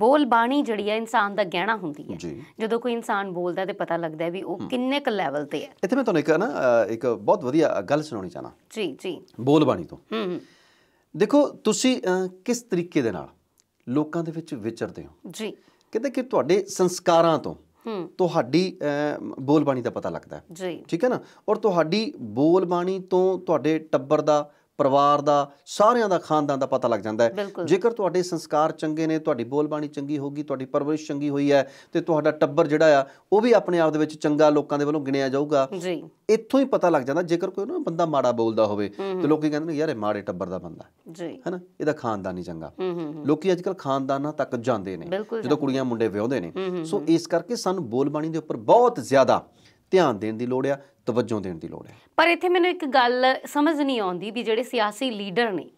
ਬੋਲ ਬਾਣੀ ਜਿਹੜੀ ਹੈ ਇਨਸਾਨ ਦਾ ਗਹਿਣਾ ਹੁੰਦੀ ਹੈ ਜਦੋਂ ਕੋਈ ਇਨਸਾਨ ਬੋਲਦਾ ਤੇ ਪਤਾ ਲੱਗਦਾ ਵੀ ਉਹ ਕਿੰਨੇ ਕ ਲੈਵਲ ਤੇ ਹੈ ਇੱਥੇ ਮੈਂ ਤੁਹਾਨੂੰ ਇੱਕ ਨਾ ਇੱਕ ਬਹੁਤ ਵਧੀਆ ਗੱਲ ਸੁਣਾਉਣੀ ਚਾਹਨਾ ਜੀ ਜੀ ਬੋਲ ਬਾਣੀ ਤੋਂ ਹੂੰ ਦੇਖੋ ਤੁਸੀਂ ਕਿਸ ਤਰੀਕੇ ਦੇ ਨਾਲ ਲੋਕਾਂ ਦੇ ਵਿੱਚ ਵਿਚਰਦੇ ਹੋ ਜੀ ਕਿਤੇ ਕਿ ਤੁਹਾਡੇ ਸੰਸਕਾਰਾਂ ਤੋਂ ਤੁਹਾਡੀ ਬੋਲ ਬਾਣੀ ਦਾ ਪਤਾ ਲੱਗਦਾ ਜੀ ਠੀਕ ਹੈ ਨਾ ਔਰ ਤੁਹਾਡੀ ਬੋਲ ਬਾਣੀ ਤੋਂ ਤੁਹਾਡੇ ਟੱਬਰ ਦਾ ਪਰਿਵਾਰ ਦਾ ਸਾਰਿਆਂ ਦਾ ਖਾਨਦਾਨ ਦਾ ਪਤਾ ਲੱਗ ਜਾਂਦਾ ਹੈ ਜੇਕਰ ਤੁਹਾਡੇ ਸੰਸਕਾਰ ਚੰਗੇ ਨੇ ਤੁਹਾਡੀ ਬੋਲਬਾਣੀ ਚੰਗੀ ਹੋਗੀ ਤੁਹਾਡੀ ਪਰਵਰਿਸ਼ ਚੰਗੀ ਹੋਈ ਹੈ ਤੇ ਤੁਹਾਡਾ ਟੱਬਰ ਜਿਹੜਾ ਆ ਉਹ ਵੀ ਆਪਣੇ ਆਪ ਦੇ ਵਿੱਚ ਚੰਗਾ ਲੋਕਾਂ ਦੇ ਵੱਲੋਂ ਗਿਣਿਆ ਜਾਊਗਾ ਜੀ ਇੱਥੋਂ ਹੀ ਪਤਾ ਲੱਗ ਜਾਂਦਾ ਜੇਕਰ ਕੋਈ ਨਾ ਬੰਦਾ ਮਾੜਾ ਬੋਲਦਾ ਹੋਵੇ ਤੇ ਲੋਕੀ ਕਹਿੰਦੇ ਨੇ ਯਾਰ ਇਹ ਮਾੜੇ ਟੱਬਰ ਦਾ ਬੰਦਾ ਜੀ ਹੈਨਾ ਇਹਦਾ ਖਾਨਦਾਨ ਨਹੀਂ ਚੰਗਾ ਲੋਕੀ ਅੱਜਕੱਲ ਖਾਨਦਾਨਾਂ ਤੱਕ ਜਾਂਦੇ ਨੇ ਜਦੋਂ ਕੁੜੀਆਂ ਮੁੰਡੇ ਵਿਆਹਦੇ ਨੇ ਸੋ ਇਸ ਕਰਕੇ ਸਾਨੂੰ ਬੋਲਬਾਣੀ ਦੇ ਉੱਪਰ ਬਹੁਤ ਜ਼ਿਆਦਾ ਧਿਆਨ ਦੇਣ ਦੀ ਲੋੜ ਆ ਤਵੱਜੋ ਦੇਣ ਦੀ ਲੋੜ ਹੈ ਪਰ ਇੱਥੇ ਮੈਨੂੰ ਇੱਕ ਗੱਲ ਸਮਝ ਨਹੀਂ ਆਉਂਦੀ ਵੀ ਜਿਹੜੇ ਸਿਆਸੀ ਲੀਡਰ ਨੇ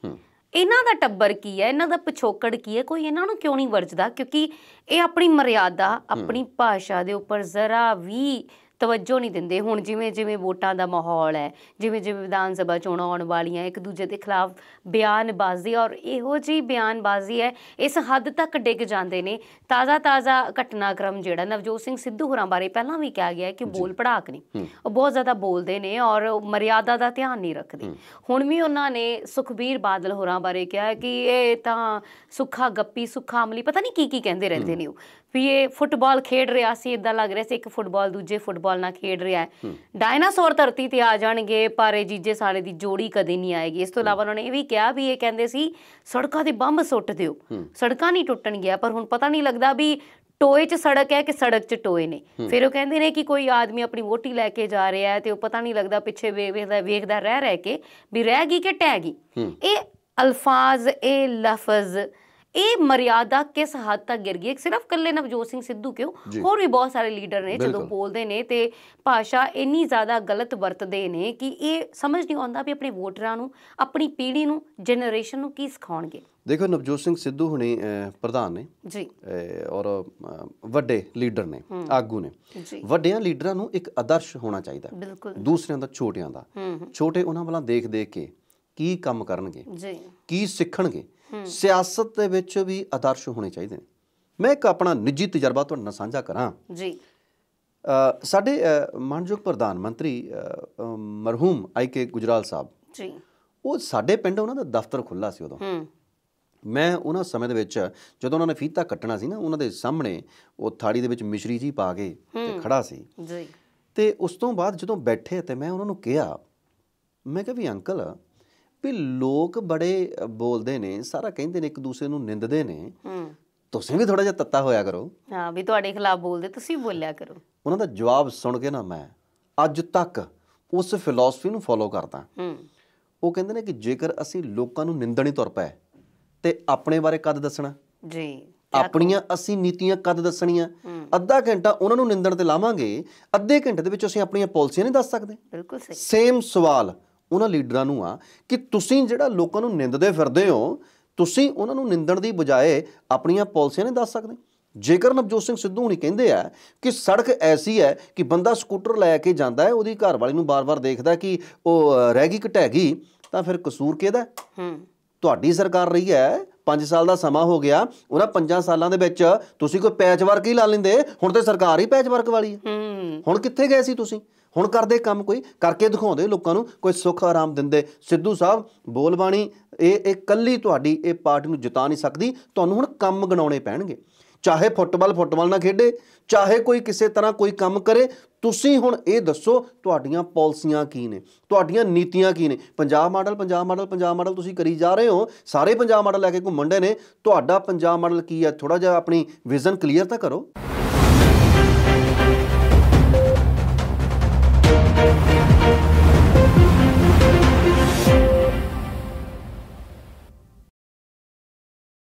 ਇਹਨਾਂ ਦਾ ਟੱਬਰ ਕੀ ਹੈ ਇਹਨਾਂ ਦਾ ਪਿਛੋਕੜ ਕੀ ਹੈ ਕੋਈ ਇਹਨਾਂ ਨੂੰ ਕਿਉਂ ਨਹੀਂ ਵਰਜਦਾ ਕਿਉਂਕਿ ਇਹ ਆਪਣੀ ਮਰਿਆਦਾ ਆਪਣੀ ਭਾਸ਼ਾ ਦੇ ਉੱਪਰ ਜ਼ਰਾ ਵੀ ਤਵੱਜੋ ਨਹੀਂ ਦਿੰਦੇ ਹੁਣ ਜਿਵੇਂ ਜਿਵੇਂ ਵੋਟਾਂ ਦਾ ਮਾਹੌਲ ਹੈ ਜਿਵੇਂ ਜਿਵੇਂ ਵਿਧਾਨ ਸਭਾ ਚੋਣਾਂ ਆਉਣ ਵਾਲੀਆਂ ਇੱਕ ਦੂਜੇ ਦੇ ਖਿਲਾਫ ਬਿਆਨਬਾਜ਼ੀ ਔਰ ਇਹੋ ਜੀ ਬਿਆਨਬਾਜ਼ੀ ਹੈ ਇਸ ਹੱਦ ਤੱਕ ਡਿੱਗ ਜਾਂਦੇ ਨੇ ਤਾਜ਼ਾ ਤਾਜ਼ਾ ਘਟਨਾਕ੍ਰਮ ਜਿਹੜਾ ਨਵਜੋਤ ਸਿੰਘ ਸਿੱਧੂ ਹੋਰਾਂ ਬਾਰੇ ਪਹਿਲਾਂ ਵੀ ਕਿਹਾ ਗਿਆ ਕਿ ਬੋਲ ਪੜਾਕ ਨਹੀਂ ਉਹ ਬਹੁਤ ਜ਼ਿਆਦਾ ਬੋਲਦੇ ਨੇ ਔਰ ਮਰਿਆਦਾ ਦਾ ਧਿਆਨ ਨਹੀਂ ਰੱਖਦੇ ਹੁਣ ਵੀ ਉਹਨਾਂ ਨੇ ਸੁਖਬੀਰ ਬਾਦਲ ਹੋਰਾਂ ਬਾਰੇ ਕਿਹਾ ਕਿ ਇਹ ਤਾਂ ਸੁੱਖਾ ਗੱਪੀ ਸੁੱਖਾ ਅਮਲੀ ਪਤਾ ਨਹੀਂ ਕੀ ਕੀ ਕਹਿੰਦੇ ਰਹਿੰਦੇ ਨੇ ਉਹ ਵੀ ਇਹ ਫੁੱਟਬਾਲ ਖੇਡ ਰਿਹਾ ਸੀ ਇਦਾਂ ਲੱਗ ਰਿਹਾ ਸੀ ਇੱਕ ਫੁੱਟਬਾਲ ਦੂਜੇ ਫੁੱਟਬਾਲ ਬਾਲ ਨਾਲ ਖੇਡ ਰਿਹਾ ਹੈ ਡਾਇਨਾਸੌਰ ਧਰਤੀ ਤੇ ਆ ਜਾਣਗੇ ਪਰ ਇਹ ਜੀਜੇ ਸਾਰੇ ਦੀ ਜੋੜੀ ਕਦੇ ਨਹੀਂ ਆਏਗੀ ਇਸ ਤੋਂ ਇਲਾਵਾ ਉਹਨਾਂ ਨੇ ਇਹ ਵੀ ਕਿਹਾ ਵੀ ਇਹ ਕਹਿੰਦੇ ਸੀ ਸੜਕਾਂ ਦੇ ਬੰਬ ਸੁੱਟ ਦਿਓ ਸੜਕਾਂ ਨਹੀਂ ਟੁੱਟਣ ਗਿਆ ਪਰ ਹੁਣ ਪਤਾ ਨਹੀਂ ਲੱਗਦਾ ਵੀ ਟੋਏ 'ਚ ਸੜਕ ਹੈ ਕਿ ਸੜਕ 'ਚ ਟੋਏ ਨੇ ਫਿਰ ਉਹ ਕਹਿੰਦੇ ਨੇ ਕਿ ਕੋਈ ਆਦਮੀ ਆਪਣੀ ਵੋਟੀ ਲੈ ਕੇ ਜਾ ਰਿਹਾ ਹੈ ਤੇ ਉਹ ਪਤਾ ਨਹੀਂ ਲੱਗਦਾ ਪਿੱਛੇ ਵੇਖਦਾ ਵੇਖਦਾ ਰਹਿ ਰਹਿ ਕੇ ਵੀ ਰਹਿ ਗਈ ਕਿ ਟਹਿ ਗਈ ਇਹ ਅਲਫਾਜ਼ ਇਹ ਲਫ਼ਜ਼ ਇਹ ਮਰਿਆਦਾ ਕਿਸ ਹੱਦ ਤੱਕ ਗਿਰ ਗਈ ਸਿਰਫ ਕੱਲੇ ਨਵਜੋਤ ਸਿੰਘ ਸਿੱਧੂ ਕਿਉਂ ਹੋਰ ਵੀ ਬਹੁਤ ਸਾਰੇ ਲੀਡਰ ਨੇ ਜਦੋਂ ਬੋਲਦੇ ਨੇ ਤੇ ਭਾਸ਼ਾ ਇੰਨੀ ਜ਼ਿਆਦਾ ਗਲਤ ਵਰਤਦੇ ਨੇ ਕਿ ਇਹ ਸਮਝ ਨਹੀਂ ਆਉਂਦਾ ਵੀ ਆਪਣੇ ਵੋਟਰਾਂ ਨੂੰ ਆਪਣੀ ਪੀੜ੍ਹੀ ਨੂੰ ਜਨਰੇਸ਼ਨ ਨੂੰ ਕੀ ਸਿਖਾਉਣਗੇ ਦੇਖੋ ਨਵਜੋਤ ਸਿੰਘ ਸਿੱਧੂ ਹੁਣੇ ਪ੍ਰਧਾਨ ਨੇ ਜੀ ਔਰ ਵੱਡੇ ਲੀਡਰ ਨੇ ਆਗੂ ਨੇ ਵੱਡਿਆਂ ਲੀਡਰਾਂ ਨੂੰ ਇੱਕ ਆਦਰਸ਼ ਹੋਣਾ ਚਾਹੀਦਾ ਦੂਸਰਿਆਂ ਦਾ ਛੋਟਿਆਂ ਦਾ ਛੋਟੇ ਉਹਨਾਂ ਵੱਲਾਂ ਦੇਖ ਦੇਖ ਕੇ ਕੀ ਕੰਮ ਕਰਨਗੇ ਜੀ ਕੀ ਸਿੱਖਣਗੇ ਸਿਆਸਤ ਦੇ ਵਿੱਚ ਵੀ ਆਦਰਸ਼ ਹੋਣੇ ਚਾਹੀਦੇ ਨੇ ਮੈਂ ਇੱਕ ਆਪਣਾ ਨਿੱਜੀ ਤਜਰਬਾ ਤੁਹਾਨੂੰ ਨਾਲ ਸਾਂਝਾ ਕਰਾਂ ਜੀ ਸਾਡੇ ਮਾਨਯੋਗ ਪ੍ਰਧਾਨ ਮੰਤਰੀ ਮਰਹੂਮ ਆਈਕੇ ਗੁਜਰਾਲ ਸਾਹਿਬ ਜੀ ਉਹ ਸਾਡੇ ਪਿੰਡ ਉਹਨਾਂ ਦਾ ਦਫ਼ਤਰ ਖੁੱਲਾ ਸੀ ਉਦੋਂ ਮੈਂ ਉਹਨਾਂ ਸਮੇਂ ਦੇ ਵਿੱਚ ਜਦੋਂ ਉਹਨਾਂ ਨੇ ਫੀਤਾ ਕੱਟਣਾ ਸੀ ਨਾ ਉਹਨਾਂ ਦੇ ਸਾਹਮਣੇ ਉਹ ਥਾੜੀ ਦੇ ਵਿੱਚ ਮਿਸ਼ਰੀ ਜੀ ਪਾ ਕੇ ਤੇ ਖੜਾ ਸੀ ਜੀ ਤੇ ਉਸ ਤੋਂ ਬਾਅਦ ਜਦੋਂ ਬੈਠੇ ਤੇ ਮੈਂ ਉਹਨਾਂ ਨੂੰ ਕਿਹਾ ਮੈਂ ਕਿਹਾ ਵੀ ਅੰਕਲ ਵੀ ਲੋਕ ਬੜੇ ਬੋਲਦੇ ਨੇ ਸਾਰਾ ਕਹਿੰਦੇ ਨੇ ਇੱਕ ਦੂਸਰੇ ਨੂੰ ਨਿੰਦਦੇ ਨੇ ਹੂੰ ਤੁਸੀਂ ਵੀ ਥੋੜਾ ਜਿਹਾ ਤੱਤਾ ਹੋਇਆ ਕਰੋ ਹਾਂ ਵੀ ਤੁਹਾਡੇ ਖਿਲਾਫ ਬੋਲਦੇ ਤੁਸੀਂ ਬੋਲਿਆ ਕਰੋ ਉਹਨਾਂ ਦਾ ਜਵਾਬ ਸੁਣ ਕੇ ਨਾ ਮੈਂ ਅੱਜ ਤੱਕ ਉਸ ਫਿਲਾਸਫੀ ਨੂੰ ਫੋਲੋ ਕਰਦਾ ਹੂੰ ਉਹ ਕਹਿੰਦੇ ਨੇ ਕਿ ਜੇਕਰ ਅਸੀਂ ਲੋਕਾਂ ਨੂੰ ਨਿੰਦਣੀ ਤੁਰ ਪਏ ਤੇ ਆਪਣੇ ਬਾਰੇ ਕਦ ਦੱਸਣਾ ਜੀ ਆਪਣੀਆਂ ਅਸੀਂ ਨੀਤੀਆਂ ਕਦ ਦੱਸਣੀਆਂ ਅੱਧਾ ਘੰਟਾ ਉਹਨਾਂ ਨੂੰ ਨਿੰਦਣ ਤੇ ਲਾਵਾਂਗੇ ਅੱਧੇ ਘੰਟੇ ਦੇ ਵਿੱਚ ਅਸੀਂ ਆਪਣੀਆਂ ਪਾਲਿਸੀਆਂ ਨਹੀਂ ਦੱਸ ਸਕਦੇ ਬਿਲਕੁਲ ਸਹੀ ਸੇਮ ਸਵਾਲ ਉਹਨਾਂ ਲੀਡਰਾਂ ਨੂੰ ਆ ਕਿ ਤੁਸੀਂ ਜਿਹੜਾ ਲੋਕਾਂ ਨੂੰ ਨਿੰਦਦੇ ਫਿਰਦੇ ਹੋ ਤੁਸੀਂ ਉਹਨਾਂ ਨੂੰ ਨਿੰਦਣ ਦੀ ਬਜਾਏ ਆਪਣੀਆਂ ਪਾਲਿਸੀਆਂ ਨੇ ਦੱਸ ਸਕਦੇ ਜੇਕਰ ਨਵਜੋਤ ਸਿੰਘ ਸਿੱਧੂ ਹੁਣੀ ਕਹਿੰਦੇ ਆ ਕਿ ਸੜਕ ਐਸੀ ਹੈ ਕਿ ਬੰਦਾ ਸਕੂਟਰ ਲੈ ਕੇ ਜਾਂਦਾ ਹੈ ਉਹਦੀ ਘਰ ਵਾਲੀ ਨੂੰ ਬਾਰ-ਬਾਰ ਦੇਖਦਾ ਕਿ ਉਹ ਰਹਿ ਗਈ ਘਟੈ ਗਈ ਤਾਂ ਫਿਰ ਕਸੂਰ ਕਿਹਦਾ ਹੂੰ ਤੁਹਾਡੀ ਸਰਕਾਰ ਰਹੀ ਹੈ 5 ਸਾਲ ਦਾ ਸਮਾਂ ਹੋ ਗਿਆ ਉਹਨਾਂ 5 ਸਾਲਾਂ ਦੇ ਵਿੱਚ ਤੁਸੀਂ ਕੋਈ ਪੈਚਵਰਕ ਹੀ ਲਾ ਲੈਂਦੇ ਹੁਣ ਤੇ ਸਰਕਾਰ ਹੀ ਪੈਚਵਰਕ ਵਾਲੀ ਹੈ ਹੁਣ ਕਿੱਥੇ ਗਏ ਸੀ ਤੁਸੀਂ ਹੁਣ ਕਰਦੇ ਕੰਮ ਕੋਈ ਕਰਕੇ ਦਿਖਾਉਂਦੇ ਲੋਕਾਂ ਨੂੰ ਕੋਈ ਸੁੱਖ ਆਰਾਮ ਦਿੰਦੇ ਸਿੱਧੂ ਸਾਹਿਬ ਬੋਲਬਾਣੀ ਇਹ ਇਹ ਕੱਲੀ ਤੁਹਾਡੀ ਇਹ ਪਾਰਟੀ ਨੂੰ ਜਿਤਾ ਨਹੀਂ ਸਕਦੀ ਤੁਹਾਨੂੰ ਹੁਣ ਕੰਮ ਗਣਾਉਣੇ ਪੈਣਗੇ ਚਾਹੇ ਫੁੱਟਬਾਲ ਫੁੱਟਬਾਲ ਨਾ ਖੇਡੇ ਚਾਹੇ ਕੋਈ ਕਿਸੇ ਤਰ੍ਹਾਂ ਕੋਈ ਕੰਮ ਕਰੇ ਤੁਸੀਂ ਹੁਣ ਇਹ ਦੱਸੋ ਤੁਹਾਡੀਆਂ ਪਾਲਿਸੀਆਂ ਕੀ ਨੇ ਤੁਹਾਡੀਆਂ ਨੀਤੀਆਂ ਕੀ ਨੇ Punjab model Punjab model Punjab model ਤੁਸੀਂ ਕਰੀ ਜਾ ਰਹੇ ਹੋ ਸਾਰੇ ਪੰਜਾਬ ਮਾਡਲ ਲੈ ਕੇ ਘੁੰਮਣ ਦੇ ਨੇ ਤੁਹਾਡਾ ਪੰਜਾਬ ਮਾਡਲ ਕੀ ਹੈ ਥੋੜਾ ਜਿਹਾ ਆਪਣੀ ਵਿਜ਼ਨ ਕਲੀਅਰ ਤਾਂ ਕਰੋ